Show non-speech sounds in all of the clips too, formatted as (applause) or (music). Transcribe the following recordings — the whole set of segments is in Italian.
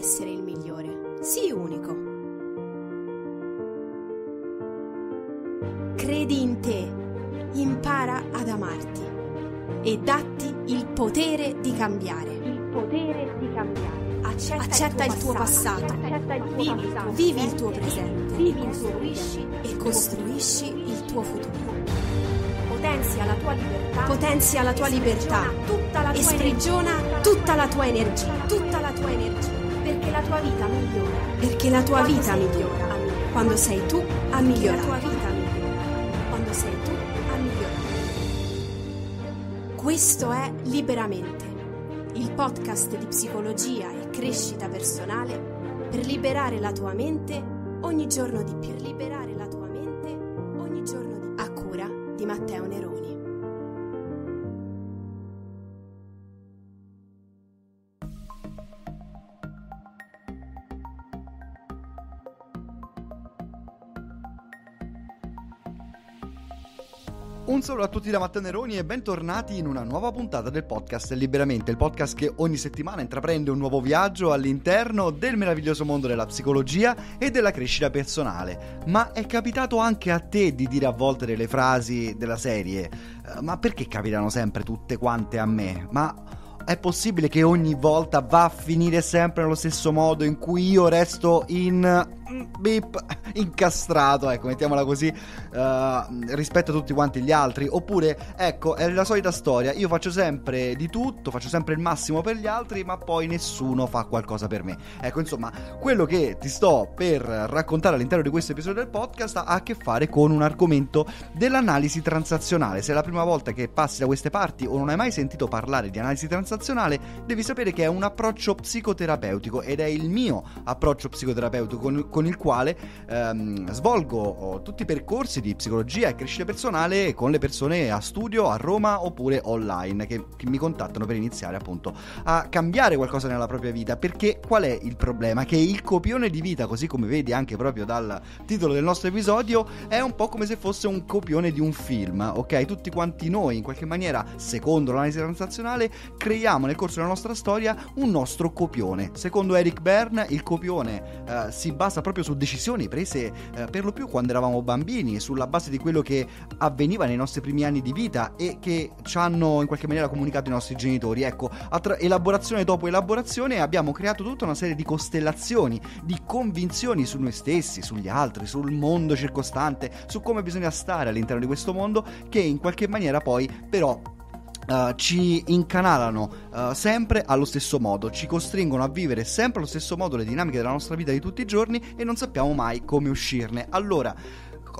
essere il migliore, sii unico. Credi in te, impara ad amarti e datti il potere di cambiare. Il potere di cambiare. Accetta, accetta il tuo passato, passato. Il tuo vivi, vivi il tuo presente e costruisci, il tuo futuro. Potenzia la tua libertà, potenzia la tua libertà e sprigiona tutta la tua energia, tutta la tua energia la tua vita migliora. Perché la tua vita migliora. Quando sei tu a migliorare. La tua vita migliora. Quando sei tu a migliorare. Questo è Liberamente, il podcast di psicologia e crescita personale per liberare la tua mente ogni giorno di più. liberare la tua mente ogni giorno di più. A cura di Matteo Neroni. Un saluto a tutti da Neroni e bentornati in una nuova puntata del podcast Liberamente, il podcast che ogni settimana intraprende un nuovo viaggio all'interno del meraviglioso mondo della psicologia e della crescita personale. Ma è capitato anche a te di dire a volte delle frasi della serie, eh, ma perché capitano sempre tutte quante a me? Ma è possibile che ogni volta va a finire sempre nello stesso modo in cui io resto in beep, incastrato, ecco, mettiamola così, eh, rispetto a tutti quanti gli altri. Oppure, ecco, è la solita storia, io faccio sempre di tutto, faccio sempre il massimo per gli altri, ma poi nessuno fa qualcosa per me. Ecco, insomma, quello che ti sto per raccontare all'interno di questo episodio del podcast ha a che fare con un argomento dell'analisi transazionale. Se è la prima volta che passi da queste parti o non hai mai sentito parlare di analisi transazionale, devi sapere che è un approccio psicoterapeutico ed è il mio approccio psicoterapeutico con, con con il quale ehm, svolgo oh, tutti i percorsi di psicologia e crescita personale con le persone a studio a Roma oppure online che, che mi contattano per iniziare appunto a cambiare qualcosa nella propria vita. Perché qual è il problema? Che il copione di vita, così come vedi anche proprio dal titolo del nostro episodio, è un po' come se fosse un copione di un film, ok? Tutti quanti noi in qualche maniera, secondo l'analisi transazionale, creiamo nel corso della nostra storia un nostro copione. Secondo Eric Bern, il copione eh, si basa proprio proprio su decisioni prese eh, per lo più quando eravamo bambini, sulla base di quello che avveniva nei nostri primi anni di vita e che ci hanno in qualche maniera comunicato i nostri genitori. Ecco, attra- elaborazione dopo elaborazione abbiamo creato tutta una serie di costellazioni, di convinzioni su noi stessi, sugli altri, sul mondo circostante, su come bisogna stare all'interno di questo mondo che in qualche maniera poi però Uh, ci incanalano uh, sempre allo stesso modo, ci costringono a vivere sempre allo stesso modo le dinamiche della nostra vita di tutti i giorni e non sappiamo mai come uscirne. Allora,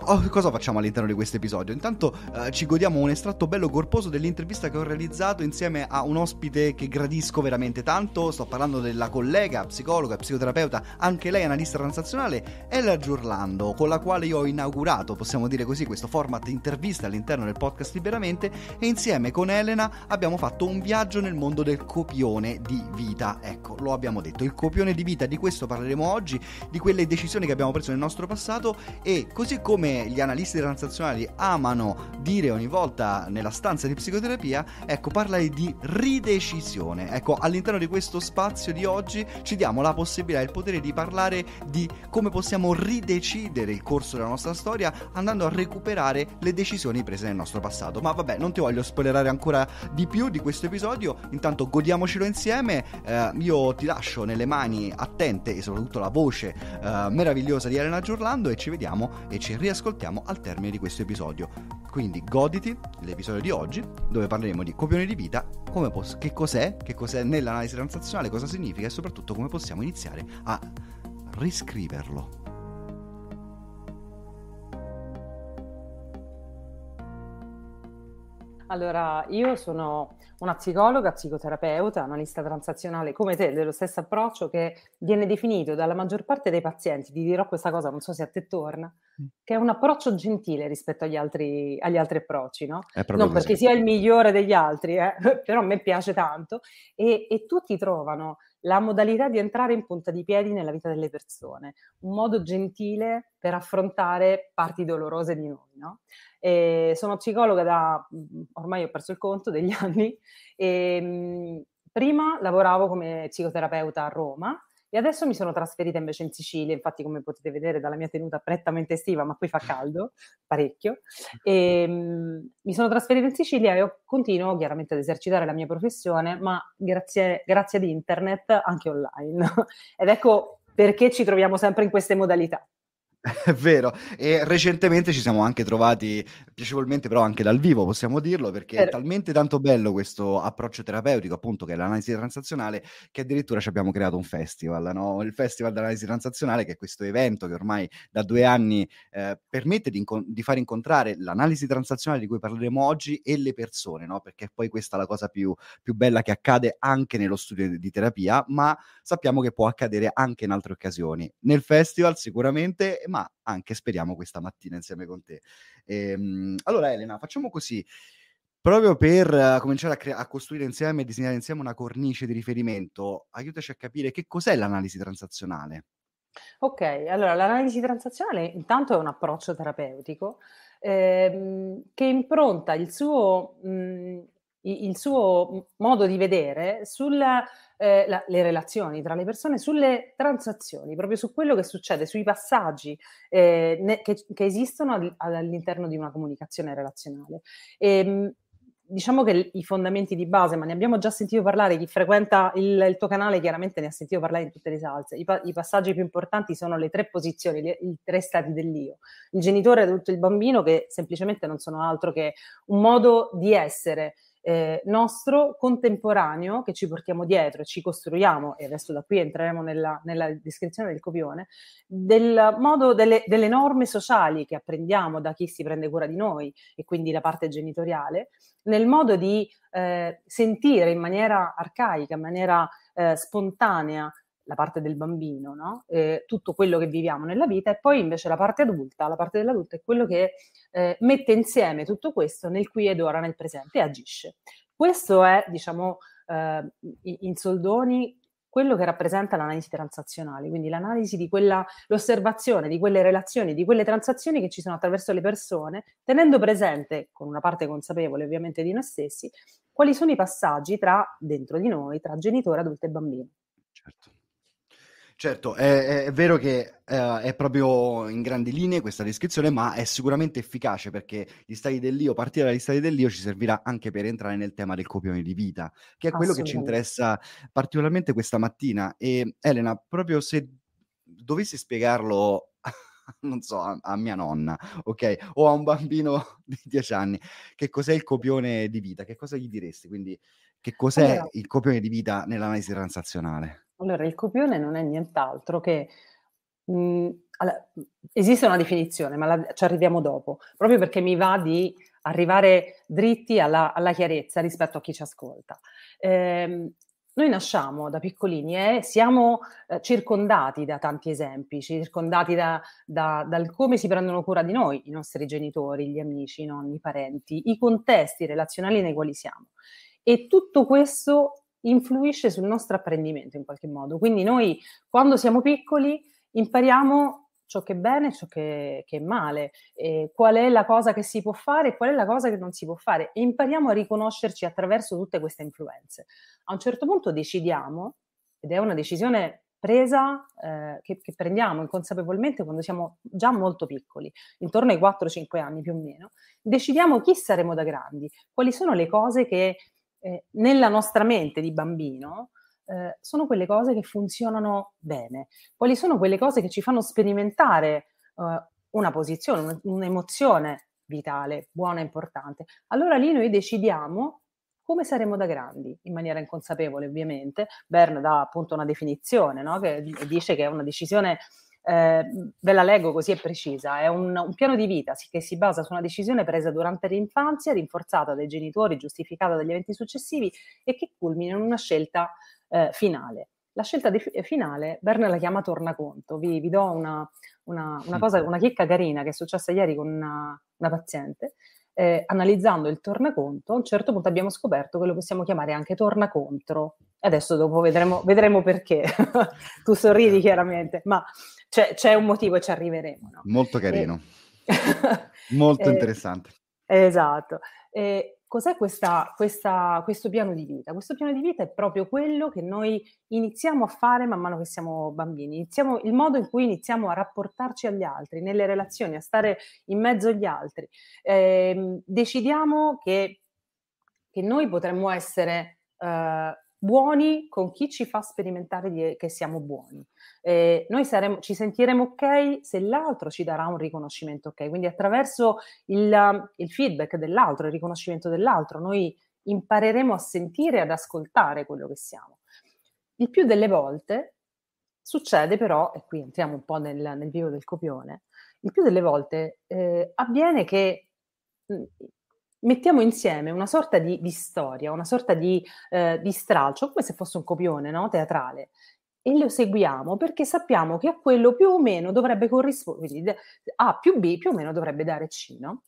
Oh, cosa facciamo all'interno di questo episodio? Intanto eh, ci godiamo un estratto bello corposo dell'intervista che ho realizzato insieme a un ospite che gradisco veramente tanto. Sto parlando della collega, psicologa, psicoterapeuta, anche lei analista transazionale, Ella Giurlando, con la quale io ho inaugurato, possiamo dire così, questo format intervista all'interno del podcast Liberamente e insieme con Elena abbiamo fatto un viaggio nel mondo del copione di vita. Ecco, lo abbiamo detto, il copione di vita, di questo parleremo oggi, di quelle decisioni che abbiamo preso nel nostro passato e così come come gli analisti transazionali amano dire ogni volta nella stanza di psicoterapia, ecco, parla di ridecisione. Ecco, all'interno di questo spazio di oggi ci diamo la possibilità e il potere di parlare di come possiamo ridecidere il corso della nostra storia andando a recuperare le decisioni prese nel nostro passato. Ma vabbè, non ti voglio spoilerare ancora di più di questo episodio, intanto godiamocelo insieme, eh, io ti lascio nelle mani attente e soprattutto la voce eh, meravigliosa di Elena Giurlando e ci vediamo e ci riascoltiamo riascoltiamo al termine di questo episodio. Quindi goditi l'episodio di oggi dove parleremo di copione di vita, poss- che cos'è, che cos'è nell'analisi transazionale, cosa significa e soprattutto come possiamo iniziare a riscriverlo. Allora, io sono una psicologa, psicoterapeuta, analista transazionale come te, dello stesso approccio che viene definito dalla maggior parte dei pazienti, ti dirò questa cosa, non so se a te torna, mm. che è un approccio gentile rispetto agli altri, agli altri approcci, no? Non perché sia il migliore degli altri, eh? (laughs) però a me piace tanto, e, e tutti trovano la modalità di entrare in punta di piedi nella vita delle persone, un modo gentile per affrontare parti dolorose di noi. No? sono psicologa da, mm, ormai ho perso il conto, degli (laughs) anni e ehm, prima lavoravo come psicoterapeuta a Roma e adesso mi sono trasferita invece in Sicilia, infatti come potete vedere dalla mia tenuta prettamente estiva, ma qui fa caldo, parecchio. E, ehm, mi sono trasferita in Sicilia e continuo chiaramente ad esercitare la mia professione, ma grazie, grazie ad internet anche online. (laughs) Ed ecco perché ci troviamo sempre in queste modalità. (laughs) È vero, e recentemente ci siamo anche trovati piacevolmente, però anche dal vivo, possiamo dirlo, perché è certo. talmente tanto bello questo approccio terapeutico, appunto, che è l'analisi transazionale, che addirittura ci abbiamo creato un festival, no? il Festival dell'analisi transazionale, che è questo evento che ormai da due anni eh, permette di, inco- di, far incontrare l'analisi transazionale di cui parleremo oggi e le persone, no? perché poi questa è la cosa più, più bella che accade anche nello studio di, di terapia, ma sappiamo che può accadere anche in altre occasioni. Nel festival sicuramente ma anche speriamo questa mattina insieme con te. Ehm, allora Elena, facciamo così. Proprio per uh, cominciare a, cre- a, costruire insieme e disegnare insieme una cornice di riferimento, aiutaci a capire che cos'è l'analisi transazionale. Ok, allora l'analisi transazionale intanto è un approccio terapeutico ehm, che impronta il suo... Mh, mm, il suo modo di vedere sulle eh, relazioni tra le persone, sulle transazioni, proprio su quello che succede, sui passaggi eh, ne, che, che, esistono all, all'interno di una comunicazione relazionale. E, ehm, diciamo che i fondamenti di base, ma ne abbiamo già sentito parlare, chi frequenta il, il tuo canale chiaramente ne ha sentito parlare in tutte le salse, I, pa- i passaggi più importanti sono le tre posizioni, le, i tre stati dell'io, il genitore, adulto e il bambino che semplicemente non sono altro che un modo di essere eh, nostro contemporaneo che ci portiamo dietro, ci costruiamo, e adesso da qui entreremo nella, nella descrizione del copione, del modo delle, delle, norme sociali che apprendiamo da chi si prende cura di noi e quindi la parte genitoriale, nel modo di eh, sentire in maniera arcaica, in maniera eh, spontanea la parte del bambino, no? eh, tutto quello che viviamo nella vita e poi invece la parte adulta, la parte dell'adulto è quello che eh, mette insieme tutto questo nel qui ed ora, nel presente e agisce. Questo è, diciamo, eh, in soldoni quello che rappresenta l'analisi transazionale, quindi l'analisi di quella, l'osservazione di quelle relazioni, di quelle transazioni che ci sono attraverso le persone, tenendo presente, con una parte consapevole ovviamente di noi stessi, quali sono i passaggi tra dentro di noi, tra genitore, adulto e bambino. Certo. Certo, è, è vero che eh, è proprio in grandi linee questa descrizione, ma è sicuramente efficace perché gli stati dell'io, partire dagli stati dell'io ci servirà anche per entrare nel tema del copione di vita, che è quello che ci interessa particolarmente questa mattina. E Elena, proprio se dovessi spiegarlo (laughs) non so, a, a, mia nonna, ok? O a un bambino (laughs) di 10 anni, che cos'è il copione di vita? Che cosa gli diresti? Quindi, che cos'è allora, il copione di vita nell'analisi transazionale? Allora, il copione non è nient'altro che mhmm, alla- esiste una definizione, ma la- ci arriviamo dopo, proprio perché mi va di arrivare dritti alla, alla chiarezza rispetto a chi ci ascolta. Ehm, noi nasciamo da piccolini e siamo eh, circondati da tanti esempi, circondati da, da, dal come si prendono cura di noi, i nostri genitori, gli amici, i nonni, i parenti, i contesti relazionali nei quali siamo. E tutto questo influisce sul nostro apprendimento in qualche modo. Quindi noi quando siamo piccoli impariamo ciò che è bene e ciò che, che, è male, eh, qual è la cosa che si può fare e qual è la cosa che non si può fare e impariamo a riconoscerci attraverso tutte queste influenze. A un certo punto decidiamo, ed è una decisione presa eh, che, che, prendiamo inconsapevolmente quando siamo già molto piccoli, intorno ai 4-5 anni più o meno, decidiamo chi saremo da grandi, quali sono le cose che eh, nella nostra mente di bambino eh, sono quelle cose che funzionano bene, quali sono quelle cose che ci fanno sperimentare eh, una posizione, un'emozione vitale, buona, importante. Allora lì noi decidiamo come saremo da grandi, in maniera inconsapevole ovviamente. Bern dà appunto una definizione no? che dice che è una decisione eh, ve la leggo così è precisa, è un, un, piano di vita che si basa su una decisione presa durante l'infanzia, rinforzata dai genitori, giustificata dagli eventi successivi e che culmina in una scelta eh, finale. La scelta di, finale Verne la chiama tornaconto. Vi, vi do una, una, una, cosa, una chicca carina che è successa ieri con una, una paziente. Eh, analizzando il tornaconto, a un certo punto abbiamo scoperto che lo possiamo chiamare anche tornacontro. adesso dopo vedremo, vedremo perché. (laughs) tu sorridi eh. chiaramente, ma cioè, c'è un motivo e ci arriveremo. No? Molto eh, carino. E... (laughs) Molto e... Eh, interessante. Esatto. E eh, cos'è questa, questa, questo piano di vita? Questo piano di vita è proprio quello che noi iniziamo a fare man mano che siamo bambini, iniziamo, il modo in cui iniziamo a rapportarci agli altri, nelle relazioni, a stare in mezzo agli altri. Eh, decidiamo che, che, noi potremmo essere... Eh, buoni con chi ci fa sperimentare che siamo buoni. Eh, noi saremo, ci sentiremo ok se l'altro ci darà un riconoscimento ok, quindi attraverso il, um, il feedback dell'altro, il riconoscimento dell'altro, noi impareremo a sentire e ad ascoltare quello che siamo. Il più delle volte succede però, e qui entriamo un po' nel, nel vivo del copione, il più delle volte eh, avviene che mm, mettiamo insieme una sorta di, di storia, una sorta di, eh, di, stralcio, come se fosse un copione no? teatrale, e lo seguiamo perché sappiamo che a quello più o meno dovrebbe corrispondere, A più B più o meno dovrebbe dare C, no?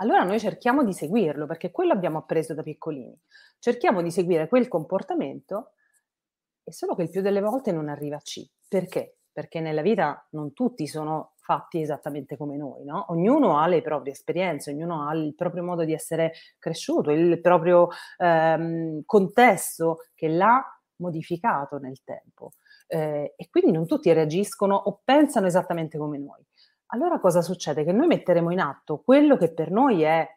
Allora noi cerchiamo di seguirlo perché quello abbiamo appreso da piccolini. Cerchiamo di seguire quel comportamento e solo che il più delle volte non arriva a C. Perché? Perché nella vita non tutti sono fatti esattamente come noi, no? Ognuno ha le proprie esperienze, ognuno ha il proprio modo di essere cresciuto, il proprio ehm, contesto che l'ha modificato nel tempo. Eh, e quindi non tutti reagiscono o pensano esattamente come noi. Allora cosa succede? Che noi metteremo in atto quello che per noi è,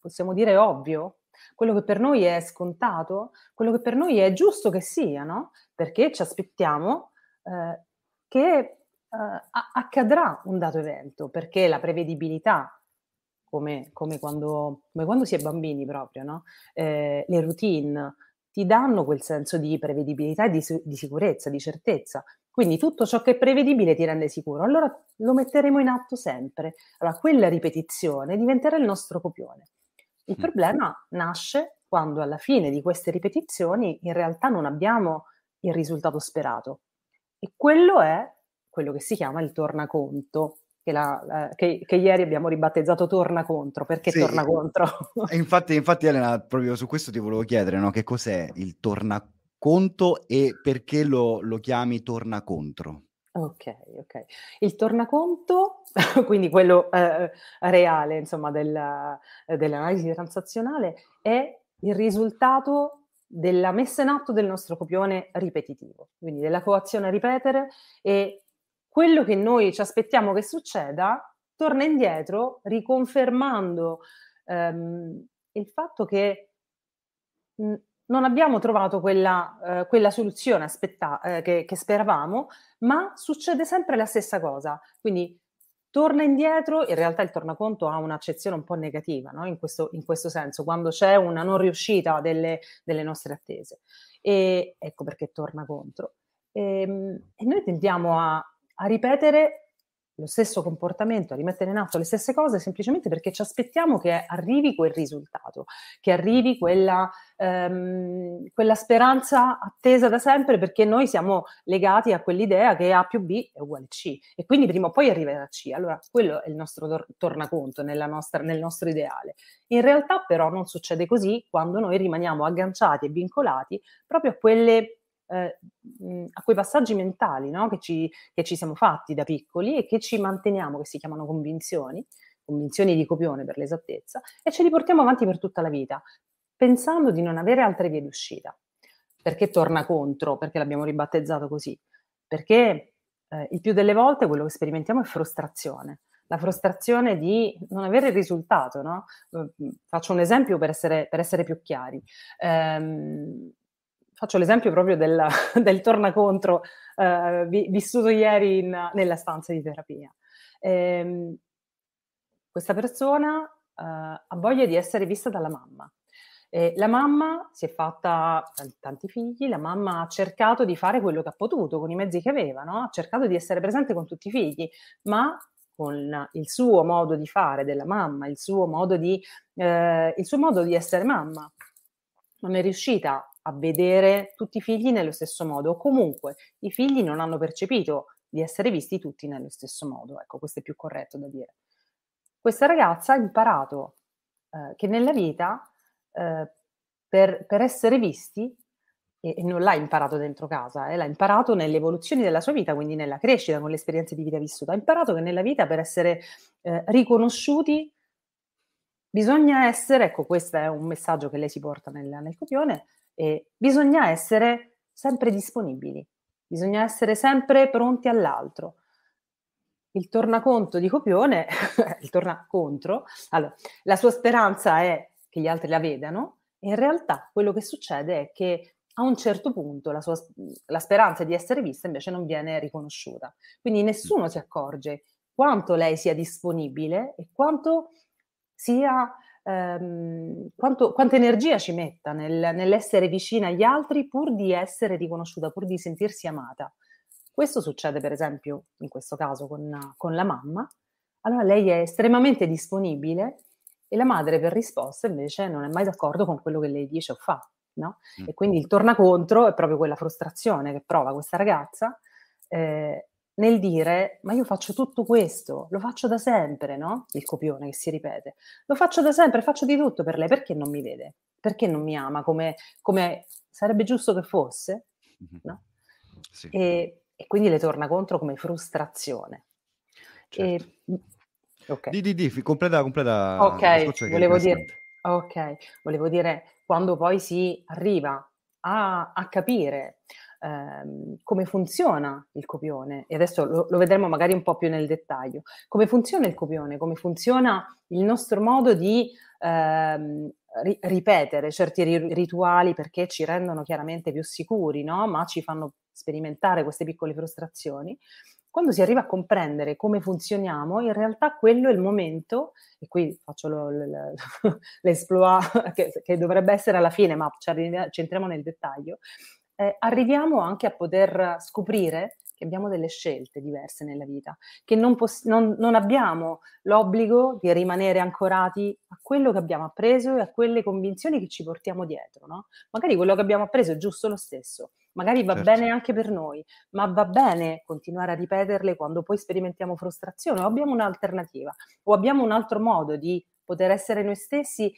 possiamo dire, ovvio, quello che per noi è scontato, quello che per noi è giusto che sia, no? Perché ci aspettiamo eh, che eh, accadrà un dato evento, perché la prevedibilità come, come, quando, come, quando, si è bambini proprio, no? eh, le routine ti danno quel senso di prevedibilità, di, di, sicurezza, di certezza. Quindi tutto ciò che è prevedibile ti rende sicuro. Allora lo metteremo in atto sempre. Allora quella ripetizione diventerà il nostro copione. Il mm. problema nasce quando alla fine di queste ripetizioni in realtà non abbiamo il risultato sperato. E quello è quello che si chiama il tornaconto, che, la, che, che, ieri abbiamo ribattezzato Torna Contro, perché sì, Torna Contro? infatti, infatti, Elena, proprio su questo ti volevo chiedere, no? che cos'è il tornaconto e perché lo, lo chiami Torna Contro? Ok, ok. Il tornaconto, (laughs) quindi quello eh, reale, insomma, della, eh, dell'analisi transazionale, è il risultato della messa in atto del nostro copione ripetitivo, quindi della coazione a ripetere e quello che noi ci aspettiamo che succeda torna indietro riconfermando ehm, il fatto che mhmm, non abbiamo trovato quella, eh, quella soluzione aspetta- eh, che, che speravamo, ma succede sempre la stessa cosa. Quindi torna indietro, in realtà il tornaconto ha un'accezione un po' negativa, no? in, questo, in, questo, senso, quando c'è una non riuscita delle, delle nostre attese. E ecco perché torna contro. E, ehm, e noi tendiamo a a ripetere lo stesso comportamento, a rimettere in atto le stesse cose semplicemente perché ci aspettiamo che arrivi quel risultato, che arrivi quella, ehm, quella speranza attesa da sempre perché noi siamo legati a quell'idea che A più B è uguale a C e quindi prima o poi arriverà a C. Allora quello è il nostro tor- tornaconto nostra, nel nostro ideale. In realtà però non succede così quando noi rimaniamo agganciati e vincolati proprio a quelle eh, a quei passaggi mentali no? che, ci, che, ci, siamo fatti da piccoli e che ci manteniamo, che si chiamano convinzioni, convinzioni di copione per l'esattezza, e ce li portiamo avanti per tutta la vita, pensando di non avere altre vie d'uscita. Perché torna contro? Perché l'abbiamo ribattezzato così? Perché eh, il più delle volte quello che sperimentiamo è frustrazione la frustrazione di non avere il risultato. No? Faccio un esempio per essere, per essere più chiari. Eh, faccio l'esempio proprio del, (laughs) del tornacontro eh, vissuto ieri in, nella stanza di terapia. Ehm, questa persona eh, ha voglia di essere vista dalla mamma. E la mamma si è fatta tanti figli, la mamma ha cercato di fare quello che ha potuto con i mezzi che aveva, no? ha cercato di essere presente con tutti i figli, ma con il suo modo di fare della mamma, il suo modo di, eh, il suo modo di essere mamma. Non è riuscita a vedere tutti i figli nello stesso modo, o comunque i figli non hanno percepito di essere visti tutti nello stesso modo. Ecco, questo è più corretto da dire. Questa ragazza ha imparato eh, che nella vita, eh, per, per, essere visti, e, e non l'ha imparato dentro casa, eh, l'ha imparato nelle evoluzioni della sua vita, quindi nella crescita, con le esperienze di vita vissuta, ha imparato che nella vita per essere eh, riconosciuti bisogna essere, ecco questo è un messaggio che lei si porta nel, nel copione, eh, bisogna essere sempre disponibili, bisogna essere sempre pronti all'altro. Il tornaconto di Copione, (laughs) il tornacontro, allora, la sua speranza è che gli altri la vedano, e in realtà quello che succede è che a un certo punto la, sua, la speranza di essere vista invece non viene riconosciuta. Quindi nessuno si accorge quanto lei sia disponibile e quanto sia ehm, quanto, quanta energia ci metta nel, nell'essere vicina agli altri pur di essere riconosciuta, pur di sentirsi amata. Questo succede per esempio in questo caso con, con la mamma, allora lei è estremamente disponibile e la madre per risposta invece non è mai d'accordo con quello che lei dice o fa. No? Mm. E quindi il tornacontro è proprio quella frustrazione che prova questa ragazza eh, nel dire, ma io faccio tutto questo, lo faccio da sempre, no? Il copione che si ripete, lo faccio da sempre, faccio di tutto per lei, perché non mi vede? Perché non mi ama come, come sarebbe giusto che fosse? No? Sì. E, e, quindi le torna contro come frustrazione. Certo. E, okay. Di, di, di, completa, completa. Ok, volevo dire, ok, volevo dire, quando poi si arriva a, a capire, ehm, come funziona il copione, e adesso lo, lo, vedremo magari un po' più nel dettaglio, come funziona il copione, come funziona il nostro modo di ehm, ri- ripetere certi ri- rituali perché ci rendono chiaramente più sicuri, no? ma ci fanno sperimentare queste piccole frustrazioni. Quando si arriva a comprendere come funzioniamo, in realtà quello è il momento, e qui faccio lo, lo, lo, (laughs) l'esploit che, che, dovrebbe essere alla fine, ma ci entriamo nel dettaglio, eh, arriviamo anche a poter scoprire che abbiamo delle scelte diverse nella vita, che non, poss- non, non abbiamo l'obbligo di rimanere ancorati a quello che abbiamo appreso e a quelle convinzioni che ci portiamo dietro. No? Magari quello che abbiamo appreso è giusto lo stesso, magari va certo. bene anche per noi, ma va bene continuare a ripeterle quando poi sperimentiamo frustrazione o abbiamo un'alternativa o abbiamo un altro modo di poter essere noi stessi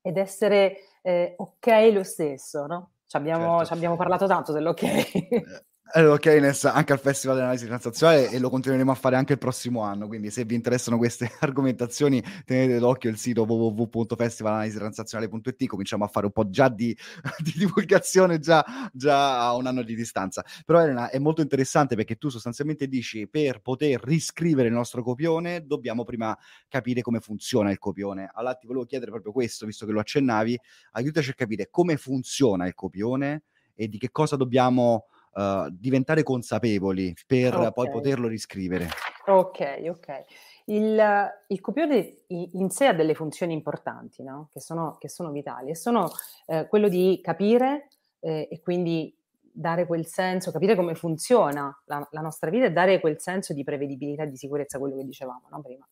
ed essere eh, ok lo stesso, no? Ci abbiamo, certo. ci abbiamo parlato tanto dell'ok. Eh, eh, allora, Nessa, anche al Festival dell'Analisi Transazionale e lo continueremo a fare anche il prossimo anno, quindi se vi interessano queste (laughs) argomentazioni tenete d'occhio il sito www.festivalanalisitransazionale.it, cominciamo a fare un po' già di, (laughs) di divulgazione già, già, a un anno di distanza. Però Elena è molto interessante perché tu sostanzialmente dici per poter riscrivere il nostro copione dobbiamo prima capire come funziona il copione. Allora ti volevo chiedere proprio questo, visto che lo accennavi, aiutaci a capire come funziona il copione e di che cosa dobbiamo Uhm, diventare consapevoli per okay. poi poterlo riscrivere. Ok, ok. Il, il copione in sé ha delle funzioni importanti, no? che, sono, che sono vitali, e sono eh, quello di capire eh, e quindi dare quel senso, capire come funziona la, la, nostra vita e dare quel senso di prevedibilità, di sicurezza, quello che dicevamo no? prima.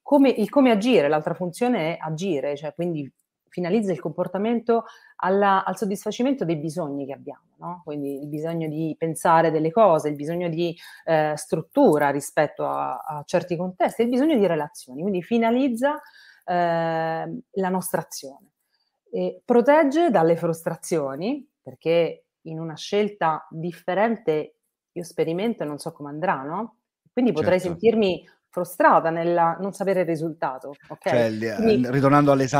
Come, il come agire, l'altra funzione è agire, cioè quindi finalizza il comportamento alla, al soddisfacimento dei bisogni che abbiamo, no? quindi il bisogno di pensare delle cose, il bisogno di eh, struttura rispetto a, a, certi contesti, il bisogno di relazioni, quindi finalizza eh, la nostra azione. E protegge dalle frustrazioni, perché in una scelta differente io sperimento e non so come andrà, no? Quindi potrei certo. sentirmi frustrata nel non sapere il risultato. Okay? Cioè, eh, Quindi, ritornando al,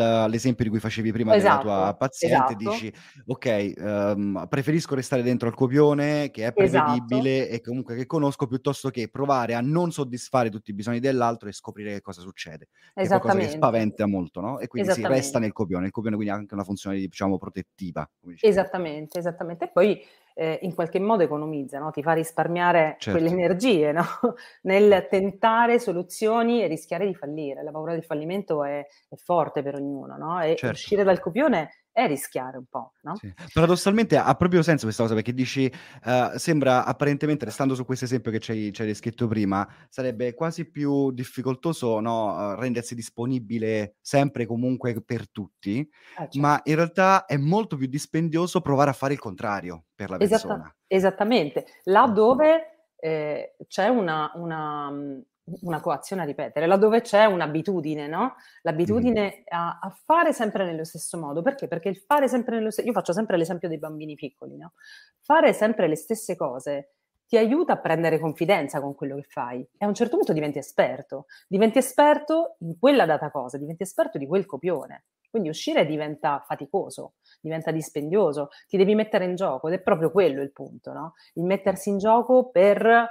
all'esempio di cui facevi prima esatto, della tua paziente, esatto. dici ok, um, preferisco restare dentro al copione che è esatto. prevedibile esatto. e comunque che conosco piuttosto che provare a non soddisfare tutti i bisogni dell'altro e scoprire che cosa succede. È qualcosa che spaventa molto, no? E quindi si resta nel copione. Il copione quindi ha anche una funzione, diciamo, protettiva. Esattamente, esattamente. E poi eh, in qualche modo economizza, no? ti fa risparmiare certo. quelle energie no? (laughs) nel tentare soluzioni e rischiare di fallire. La paura del fallimento è, è forte per ognuno no? e certo. uscire dal copione è rischiare un po', no? Sì. Paradossalmente ha proprio senso questa cosa perché dici, uh, sembra apparentemente, restando su questo esempio che ci hai descritto prima, sarebbe quasi più difficoltoso no, eh, rendersi disponibile sempre e comunque per tutti, ah, certo. ma in realtà è molto più dispendioso provare a fare il contrario per la Esatta- persona. Esattamente, là dove eh, c'è una, una mm, una coazione a ripetere, laddove c'è un'abitudine, no? L'abitudine mm-hmm. a, a, fare sempre nello stesso modo. Perché? Perché il fare sempre nello stesso... Io faccio sempre l'esempio dei bambini piccoli, no? Fare sempre le stesse cose ti aiuta a prendere confidenza con quello che fai e a un certo punto diventi esperto. Diventi esperto in quella data cosa, diventi esperto di quel copione. Quindi uscire diventa faticoso, diventa dispendioso, ti devi mettere in gioco ed è proprio quello il punto, no? Il mettersi in gioco per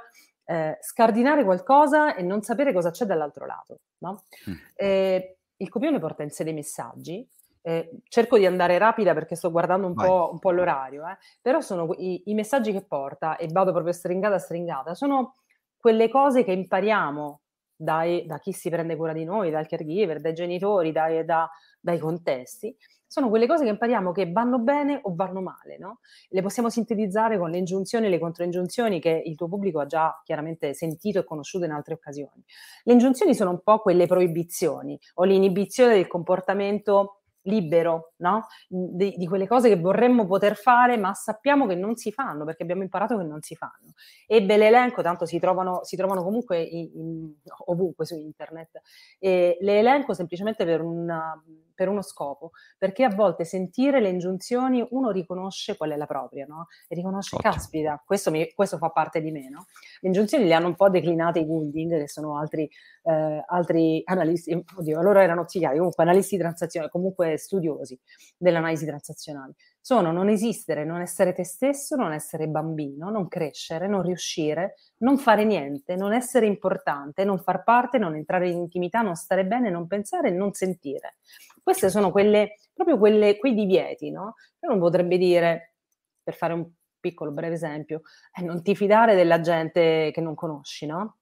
eh, scardinare qualcosa e non sapere cosa c'è dall'altro lato. No? Mm. Eh, il copione porta in sé dei messaggi. Eh, cerco di andare rapida perché sto guardando un, po', un po', l'orario, eh, però sono i, i, messaggi che porta, e vado proprio stringata stringata, sono quelle cose che impariamo dai, da chi si prende cura di noi, dal caregiver, dai genitori, dai, da, dai contesti, sono quelle cose che impariamo che vanno bene o vanno male, no? Le possiamo sintetizzare con le ingiunzioni e le controingiunzioni che il tuo pubblico ha già chiaramente sentito e conosciuto in altre occasioni. Le ingiunzioni sono un po' quelle proibizioni o l'inibizione del comportamento libero, no? Di, di, quelle cose che vorremmo poter fare, ma sappiamo che non si fanno perché abbiamo imparato che non si fanno. Ebbe l'elenco, tanto si trovano, si trovano comunque in, in, ovunque su internet. E le elenco semplicemente per, una, per, uno scopo, perché a volte sentire le ingiunzioni uno riconosce qual è la propria, no? E riconosce, Ottimo. caspita, questo, mi, questo, fa parte di me, no? Le ingiunzioni le hanno un po' declinate i Goulding, che sono altri, eh, altri analisti, oddio, loro erano psichiatri, comunque analisti di transazione, comunque studiosi dell'analisi transazionale, sono non esistere, non essere te stesso, non essere bambino, non crescere, non riuscire, non fare niente, non essere importante, non far parte, non entrare in intimità, non stare bene, non pensare, non sentire. Queste sono quelle, proprio quelle, quei divieti, no? Uno potrebbe dire, per fare un piccolo breve esempio, eh, non ti fidare della gente che non conosci, no?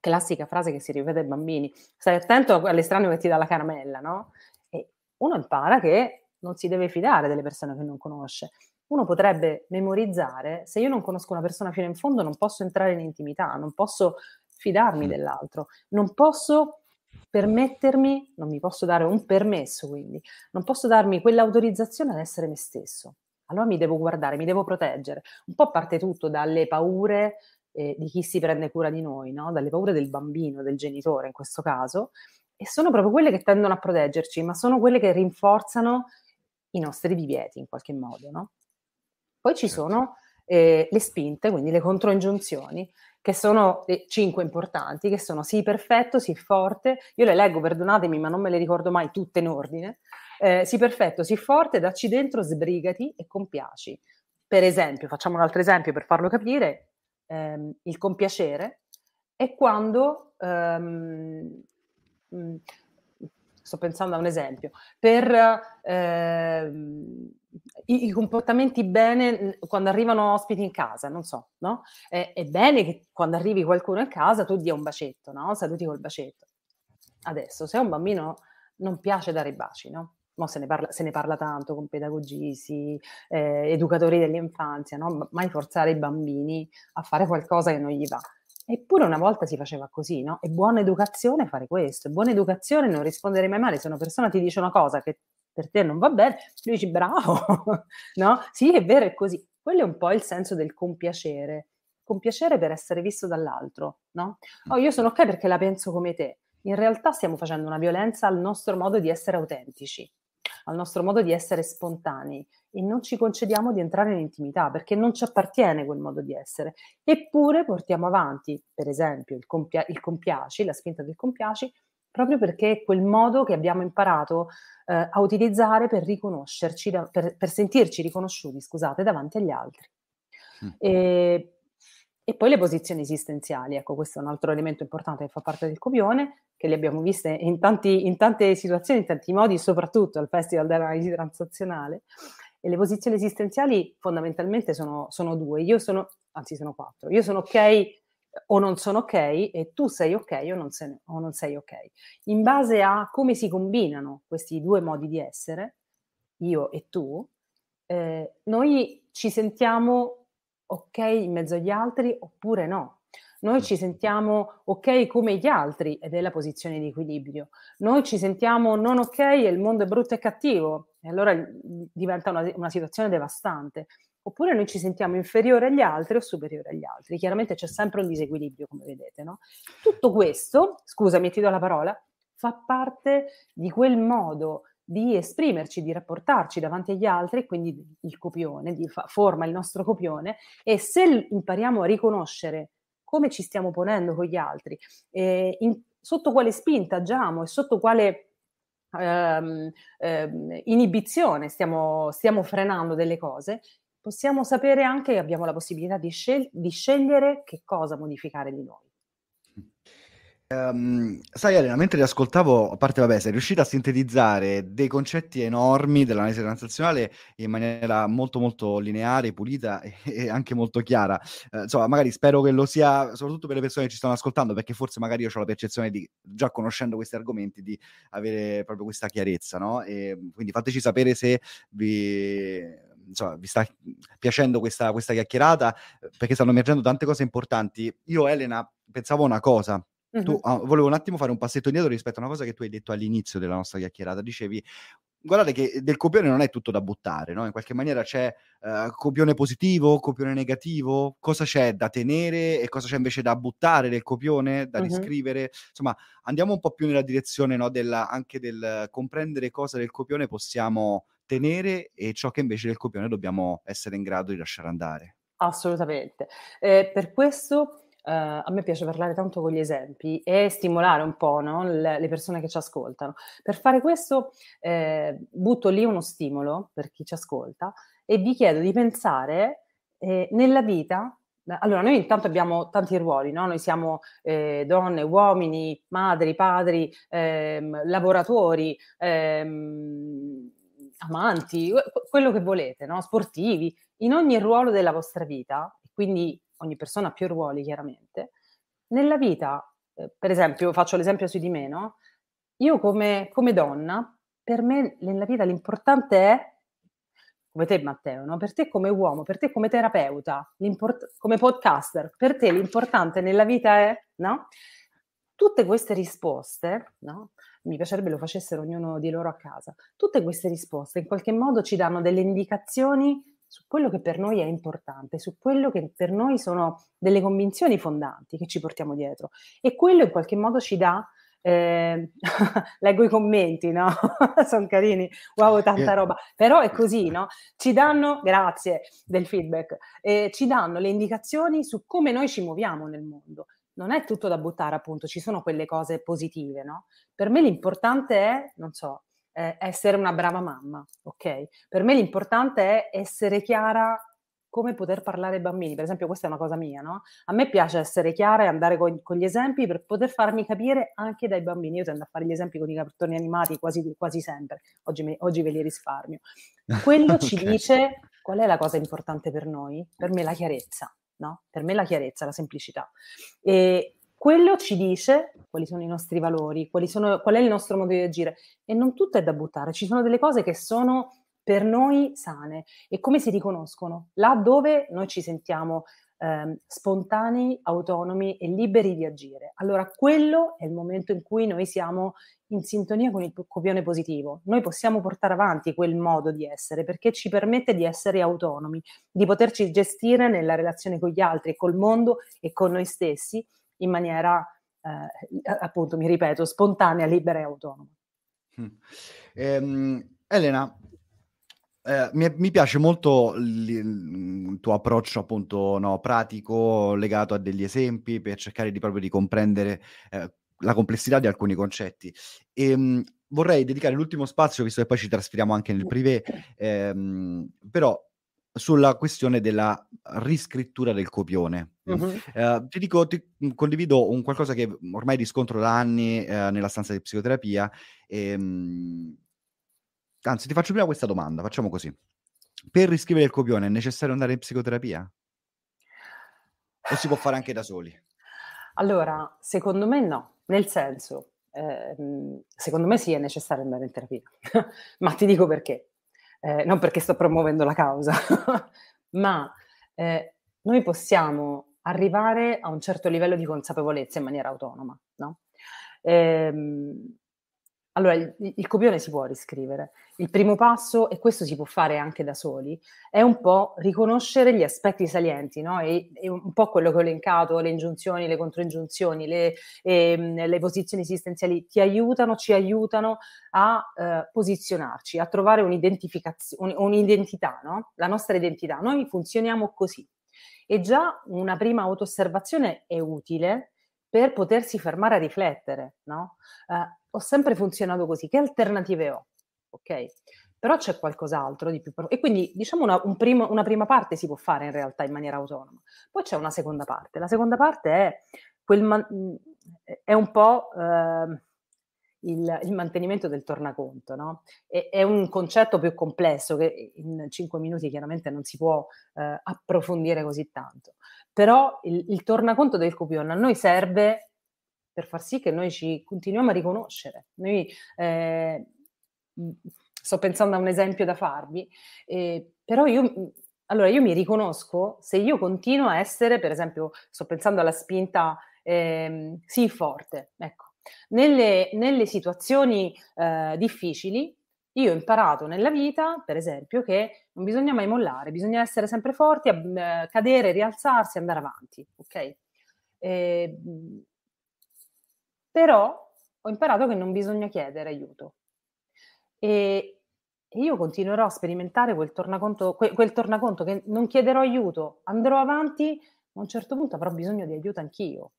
Classica frase che si rivede ai bambini, stai attento all'estraneo che ti dà la caramella, no? uno impara che non si deve fidare delle persone che non conosce. Uno potrebbe memorizzare, se io non conosco una persona fino in fondo non posso entrare in intimità, non posso fidarmi mm. dell'altro, non posso permettermi, non mi posso dare un permesso quindi, non posso darmi quell'autorizzazione ad essere me stesso. Allora mi devo guardare, mi devo proteggere. Un po' parte tutto dalle paure eh, di chi si prende cura di noi, no? dalle paure del bambino, del genitore in questo caso, e sono proprio quelle che tendono a proteggerci, ma sono quelle che rinforzano i nostri divieti in qualche modo, no? Poi ci certo. sono eh, le spinte, quindi le controingiunzioni, che sono le cinque importanti, che sono sì perfetto, sì forte, io le leggo, perdonatemi, ma non me le ricordo mai tutte in ordine, eh, sii perfetto, sì forte, dacci dentro, sbrigati e compiaci. Per esempio, facciamo un altro esempio per farlo capire, ehm, il compiacere è quando ehm, Mhmm, sto pensando a un esempio, per eh, i, i, comportamenti bene quando arrivano ospiti in casa, non so, no? È, è, bene che quando arrivi qualcuno in casa tu dia un bacetto, no? Saluti col bacetto. Adesso, se un bambino non piace dare i baci, no? No, se, ne parla, se ne parla tanto con pedagogisti, eh, educatori dell'infanzia, no? mai forzare i bambini a fare qualcosa che non gli va. Eppure una volta si faceva così, no? È buona educazione fare questo, è buona educazione non rispondere mai male. Se una persona ti dice una cosa che per te non va bene, lui dici bravo, (laughs) no? Sì, è vero, è così. Quello è un po' il senso del compiacere, compiacere per essere visto dall'altro, no? Oh, io sono ok perché la penso come te. In realtà stiamo facendo una violenza al nostro modo di essere autentici, al nostro modo di essere spontanei e non ci concediamo di entrare in intimità perché non ci appartiene quel modo di essere. Eppure portiamo avanti, per esempio, il, compia- il compiaci, la spinta del compiaci, proprio perché è quel modo che abbiamo imparato eh, a utilizzare per riconoscerci, da- per, per sentirci riconosciuti, scusate, davanti agli altri. Mm. E e poi le posizioni esistenziali, ecco questo è un altro elemento importante che fa parte del copione, che le abbiamo viste in, tanti, in tante situazioni, in tanti modi, soprattutto al Festival dell'Analisi Transazionale. E le posizioni esistenziali fondamentalmente sono, sono due, io sono, anzi sono quattro, io sono ok o non sono ok e tu sei ok o non, sei, o non sei ok. In base a come si combinano questi due modi di essere, io e tu, eh, noi ci sentiamo ok in mezzo agli altri oppure no. Noi ci certo. sentiamo ok come gli altri ed è la posizione di equilibrio. Noi ci sentiamo non ok e il mondo è brutto e cattivo e allora diventa una, una situazione devastante. Oppure noi ci sentiamo inferiore agli altri o superiore agli altri. Chiaramente c'è sempre un disequilibrio, come vedete, no? Tutto questo, scusami, ti do la parola, fa parte di quel modo di esprimerci, di rapportarci davanti agli altri, quindi il copione, di fa- forma il nostro copione e se impariamo a riconoscere come ci stiamo ponendo con gli altri, eh, in, sotto quale spinta agiamo e sotto quale ehm, ehm, inibizione stiamo, stiamo frenando delle cose, possiamo sapere anche che abbiamo la possibilità di, scel- di, scegliere che cosa modificare di noi. Um, sai Elena, mentre ti ascoltavo, a parte vabbè, sei riuscita a sintetizzare dei concetti enormi dell'analisi transazionale in maniera molto molto lineare, pulita e, (laughs) e anche molto chiara. Uh, insomma, magari spero che lo sia, soprattutto per le persone che ci stanno ascoltando, perché forse magari io ho la percezione di, già conoscendo questi argomenti, di avere proprio questa chiarezza, no? E, quindi fateci sapere se vi insomma, vi sta piacendo questa, questa chiacchierata eh, perché stanno emergendo tante cose importanti. Io, Elena, pensavo una cosa Mm-hmm. Tu, ah, volevo un attimo fare un passetto indietro rispetto a una cosa che tu hai detto all'inizio della nostra chiacchierata. Dicevi, guardate che eh, del copione non è tutto da buttare, no? In qualche maniera c'è uh, copione positivo, copione negativo, cosa c'è da tenere e cosa c'è invece da buttare del copione, da riscrivere. Mm-hmm. Insomma, andiamo un po' più nella direzione no, della, anche del comprendere cosa del copione possiamo tenere e ciò che invece del copione dobbiamo essere in grado di lasciare andare. Assolutamente. Eh, per questo Ehm, a me piace parlare tanto con gli esempi e stimolare un po' no? le, le, persone che ci ascoltano. Per fare questo eh, butto lì uno stimolo per chi ci ascolta e vi chiedo di pensare eh, nella vita. Allora, noi intanto abbiamo tanti ruoli, no? noi siamo eh, donne, uomini, madri, padri, ehm, lavoratori, ehm, amanti, quello che volete, no? sportivi, in ogni ruolo della vostra vita, quindi ogni persona ha più ruoli chiaramente, nella vita, eh, per esempio, faccio l'esempio su di me, no? Io come, come donna, per me nella vita l'importante è, come te Matteo, no? per te come uomo, per te come terapeuta, come podcaster, per te l'importante nella vita è, no? Tutte queste risposte, no? mi piacerebbe lo facessero ognuno di loro a casa, tutte queste risposte in qualche modo ci danno delle indicazioni su quello che per noi è importante, su quello che per noi sono delle convinzioni fondanti che ci portiamo dietro. E quello in qualche modo ci dà eh, (laughs) leggo i commenti, no? (laughs) Sono carini, wow, tanta eh. roba. Però è così, no? Ci danno, grazie del feedback, eh, ci danno le indicazioni su come noi ci muoviamo nel mondo. Non è tutto da buttare, appunto, ci sono quelle cose positive, no? Per me l'importante è, non so, eh, essere una brava mamma, ok? Per me l'importante è essere chiara come poter parlare ai bambini. Per esempio, questa è una cosa mia, no? A me piace essere chiara e andare con, con, gli esempi per poter farmi capire anche dai bambini. Io tendo a fare gli esempi con i cartoni animati quasi, quasi sempre, oggi, me, oggi, ve li risparmio. Quello (laughs) okay. ci dice qual è la cosa importante per noi? Per me la chiarezza, no? Per me la chiarezza, la semplicità. E quello ci dice quali sono i nostri valori, sono, qual è il nostro modo di agire. E non tutto è da buttare, ci sono delle cose che sono per noi sane e come si riconoscono? Là dove noi ci sentiamo eh, spontanei, autonomi e liberi di agire. Allora quello è il momento in cui noi siamo in sintonia con il copione positivo. Noi possiamo portare avanti quel modo di essere perché ci permette di essere autonomi, di poterci gestire nella relazione con gli altri, col mondo e con noi stessi in maniera, eh, appunto, mi ripeto, spontanea, libera e autonoma. Mm. Ehm, Elena, eh, mi, mi, piace molto l- il tuo approccio appunto no, pratico legato a degli esempi per cercare di proprio di comprendere eh, la complessità di alcuni concetti. E, ehm, mh, vorrei dedicare l'ultimo spazio, visto che poi ci trasferiamo anche nel privé, ehm, però sulla questione della riscrittura del copione. Uh-huh. Eh, ti dico, ti mm, condivido un qualcosa che ormai riscontro da anni eh, nella stanza di psicoterapia. E, ehm, mh, anzi, ti faccio prima questa domanda, facciamo così. Per riscrivere il copione è necessario andare in psicoterapia? O si può fare anche da soli? Allora, secondo me no, nel senso, eh, secondo me sì è necessario andare in terapia, (laughs) ma ti dico perché eh, non perché sto promuovendo la causa, (laughs) ma eh, noi possiamo arrivare a un certo livello di consapevolezza in maniera autonoma, no? ehm, allora, il, il, copione si può riscrivere. Il primo passo, e questo si può fare anche da soli, è un po' riconoscere gli aspetti salienti, no? E, e un po' quello che ho elencato, le ingiunzioni, le controingiunzioni, le, e, ehm, le posizioni esistenziali ti aiutano, ci aiutano a eh, posizionarci, a trovare un'identificazione, un'identità, no? La nostra identità. Noi funzioniamo così. E già una prima autoosservazione è utile per potersi fermare a riflettere, no? Eh, ho sempre funzionato così, che alternative ho? Ok? Però c'è qualcos'altro di più. E quindi diciamo una, un primo, una prima parte si può fare in realtà in maniera autonoma. Poi c'è una seconda parte. La seconda parte è, quel, è un po'... Eh, il, il, mantenimento del tornaconto. No? E, è un concetto più complesso che in cinque minuti chiaramente non si può eh, approfondire così tanto, però il, il tornaconto del copione a noi serve per far sì che noi ci continuiamo a riconoscere. Noi, eh, sto pensando a un esempio da farvi, eh, però io, allora io mi riconosco se io continuo a essere, per esempio, sto pensando alla spinta eh, sì forte, ecco. Nelle, nelle situazioni eh, difficili io ho imparato nella vita, per esempio, che non bisogna mai mollare, bisogna essere sempre forti, eh, cadere, rialzarsi, andare avanti, ok? E, ehm, però ho imparato che non bisogna chiedere aiuto. E, io continuerò a sperimentare quel tornaconto, quel, quel tornaconto che non chiederò aiuto, andrò avanti, ma a un certo punto avrò bisogno di aiuto anch'io.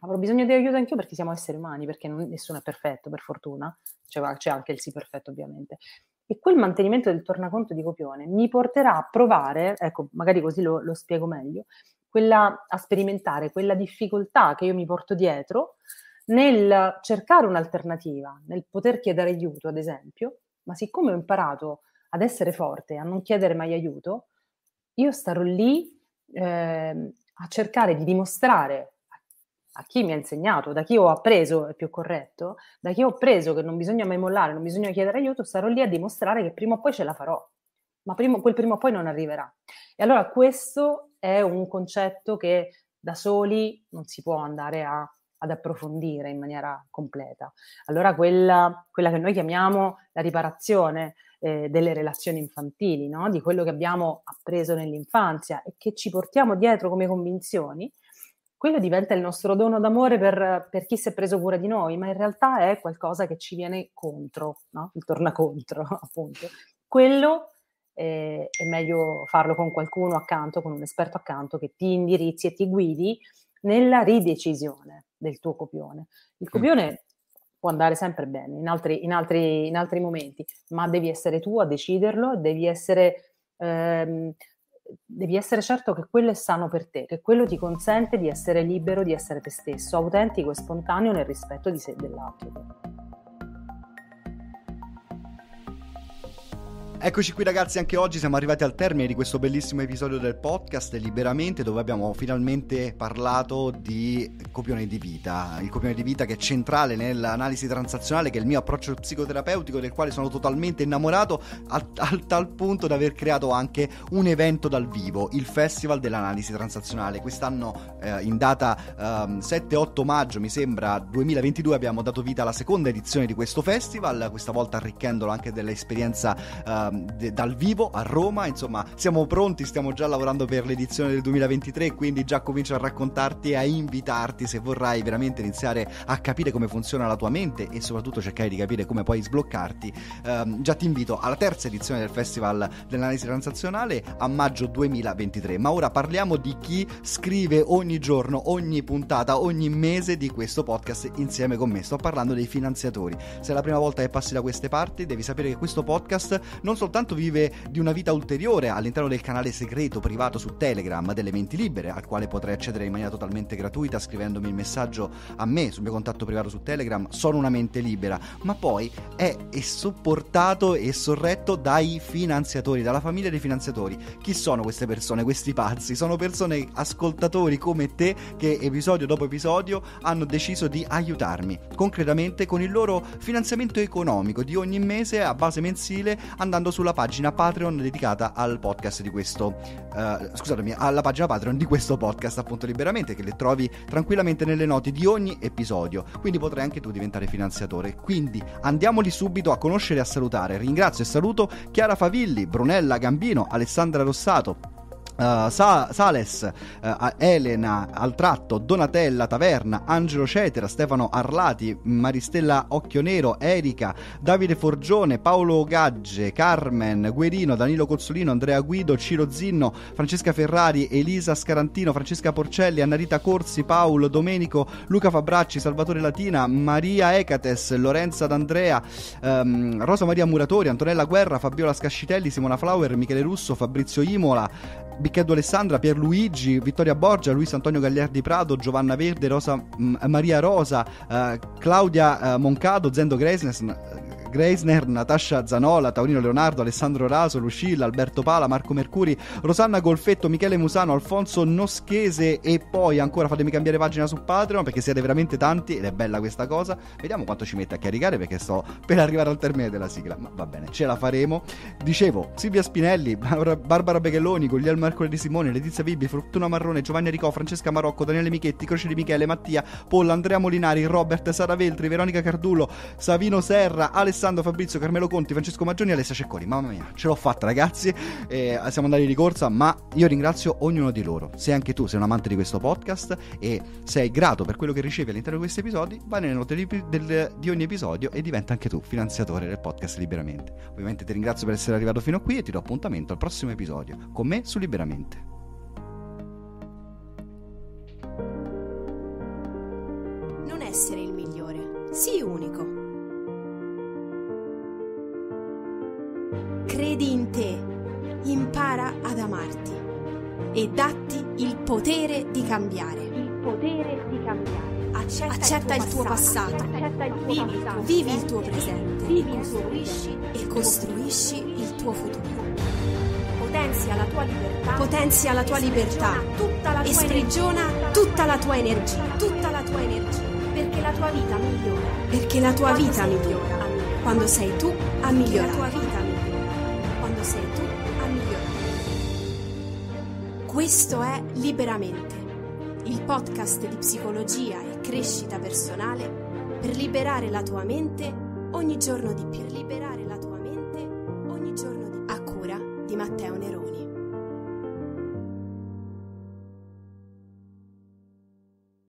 Avrò bisogno di aiuto anch'io perché siamo esseri umani, perché non, nessuno è perfetto, per fortuna. Cioè, c'è anche il sì perfetto, ovviamente. E quel mantenimento del tornaconto di copione mi porterà a provare, ecco, magari così lo, lo spiego meglio, quella, a sperimentare quella difficoltà che io mi porto dietro, nel cercare un'alternativa, nel poter chiedere aiuto, ad esempio, ma siccome ho imparato ad essere forte, a non chiedere mai aiuto, io starò lì eh, a cercare di dimostrare a chi mi ha insegnato, da chi ho appreso, è più corretto, da chi ho appreso che non bisogna mai mollare, non bisogna chiedere aiuto, starò lì a dimostrare che prima o poi ce la farò, ma prima, quel prima o poi non arriverà. E allora questo è un concetto che da soli non si può andare a ad approfondire in maniera completa. Allora quella, quella che noi chiamiamo la riparazione eh, delle relazioni infantili, no? di quello che abbiamo appreso nell'infanzia e che ci portiamo dietro come convinzioni, quello diventa il nostro dono d'amore per, per, chi si è preso cura di noi, ma in realtà è qualcosa che ci viene contro, no? il tornacontro (laughs) appunto. Quello eh, è meglio farlo con qualcuno accanto, con un esperto accanto che ti indirizzi e ti guidi nella ridecisione del tuo copione. Il mm. copione può andare sempre bene in altri, in altri, in altri momenti, ma devi essere tu a deciderlo, devi essere, ehm, devi essere certo che quello è sano per te, che quello ti consente di essere libero, di essere te stesso, autentico e spontaneo nel rispetto di sé e dell'altro. Eccoci qui ragazzi, anche oggi siamo arrivati al termine di questo bellissimo episodio del podcast Liberamente dove abbiamo finalmente parlato di copione di vita, il copione di vita che è centrale nell'analisi transazionale che è il mio approccio psicoterapeutico del quale sono totalmente innamorato al, a tal punto da aver creato anche un evento dal vivo, il Festival dell'analisi transazionale. Quest'anno eh, in data eh, 7-8 maggio mi sembra 2022 abbiamo dato vita alla seconda edizione di questo festival, questa volta arricchendolo anche dell'esperienza eh, Ehm, de, dal vivo a Roma, insomma siamo pronti, stiamo già lavorando per l'edizione del 2023, quindi già comincio a raccontarti e a invitarti se vorrai veramente iniziare a capire come funziona la tua mente e soprattutto cercare di capire come puoi sbloccarti. Um, già ti invito alla terza edizione del Festival dell'Analisi Transazionale a maggio 2023, ma ora parliamo di chi scrive ogni giorno, ogni puntata, ogni mese di questo podcast insieme con me. Sto parlando dei finanziatori. Se è la prima volta che passi da queste parti, devi sapere che questo podcast non soltanto vive di una vita ulteriore all'interno del canale segreto privato su Telegram delle menti libere, al quale potrei accedere in maniera totalmente gratuita scrivendomi il messaggio a me sul mio contatto privato su Telegram, sono una mente libera, ma poi è, è supportato e sorretto dai finanziatori, dalla famiglia dei finanziatori. Chi sono queste persone, questi pazzi? Sono persone, ascoltatori come te, che episodio dopo episodio hanno deciso di aiutarmi concretamente con il loro finanziamento economico di ogni mese a base mensile andando sulla pagina Patreon dedicata al podcast di questo eh, scusatemi, alla pagina Patreon di questo podcast appunto liberamente che le trovi tranquillamente nelle note di ogni episodio. Quindi potrai anche tu diventare finanziatore. Quindi andiamoli subito a conoscere e a salutare. Ringrazio e saluto Chiara Favilli, Brunella Gambino, Alessandra Rossato Uh, Sa- Sales, uh, Elena, Altratto, Donatella, Taverna, Angelo Cetera, Stefano Arlati, Maristella Occhionero, Erika, Davide Forgione, Paolo Gagge, Carmen, Guerino, Danilo Cozzolino, Andrea Guido, Ciro Zinno, Francesca Ferrari, Elisa Scarantino, Francesca Porcelli, Annarita Corsi, Paolo, Domenico, Luca Fabracci, Salvatore Latina, Maria Ecates, Lorenza D'Andrea, um, Rosa Maria Muratori, Antonella Guerra, Fabiola Scascitelli, Simona Flower, Michele Russo, Fabrizio Imola, Bicchetto Alessandra, Pierluigi, Vittoria Borgia, Luis Antonio Gagliardi Prado, Giovanna Verde, Rosa, mm, Maria Rosa, eh, Claudia eh, Moncado, Zendo Gresnes, Greisner, Natascia Zanola, Taurino Leonardo, Alessandro Raso, Lucilla, Alberto Pala, Marco Mercuri, Rosanna Golfetto, Michele Musano, Alfonso Noschese e poi ancora fatemi cambiare pagina su Patreon perché siete veramente tanti ed è bella questa cosa. Vediamo quanto ci mette a caricare perché sto per arrivare al termine della sigla, ma va bene, ce la faremo. Dicevo, Silvia Spinelli, Barbara Beghelloni, Guglielmo Mercoledì Simone, Letizia Vibi, Fortuna Marrone, Giovanni Ricò, Francesca Marocco, Daniele Michetti, Croce di Michele, Mattia, Polla, Andrea Molinari, Robert, Sara Veltri, Veronica Cardulo, Savino Serra, Alessandro Alessandro Fabrizio, Carmelo Conti, Francesco Maggioni e Alessia Cecconi. Mamma mia, ce l'ho fatta ragazzi, eh, siamo andati di corsa, ma io ringrazio ognuno di loro. Se anche tu sei un amante di questo podcast e sei grato per quello che ricevi all'interno di questi episodi, vai nelle note di, del, di ogni episodio e diventa anche tu finanziatore del podcast liberamente. Ovviamente ti ringrazio per essere arrivato fino a qui e ti do appuntamento al prossimo episodio con me su Liberamente. Non essere il migliore, sii unico. credi in te, impara ad amarti e datti il potere di cambiare. Il potere di cambiare. Accetta, accetta il, tuo passato, vivi, Il tuo presente, vivi il tuo e costruisci il tuo futuro. Potenzia la tua libertà, potenzia la tua libertà tutta la tua e sprigiona tutta la tua energia, tutta la tua energia, perché la tua vita migliora, perché la tua vita migliora quando sei tu a migliorare. Questo è Liberamente, il podcast di psicologia e crescita personale per liberare la tua mente ogni giorno di più. Liberare la tua mente ogni giorno di più. A cura di Matteo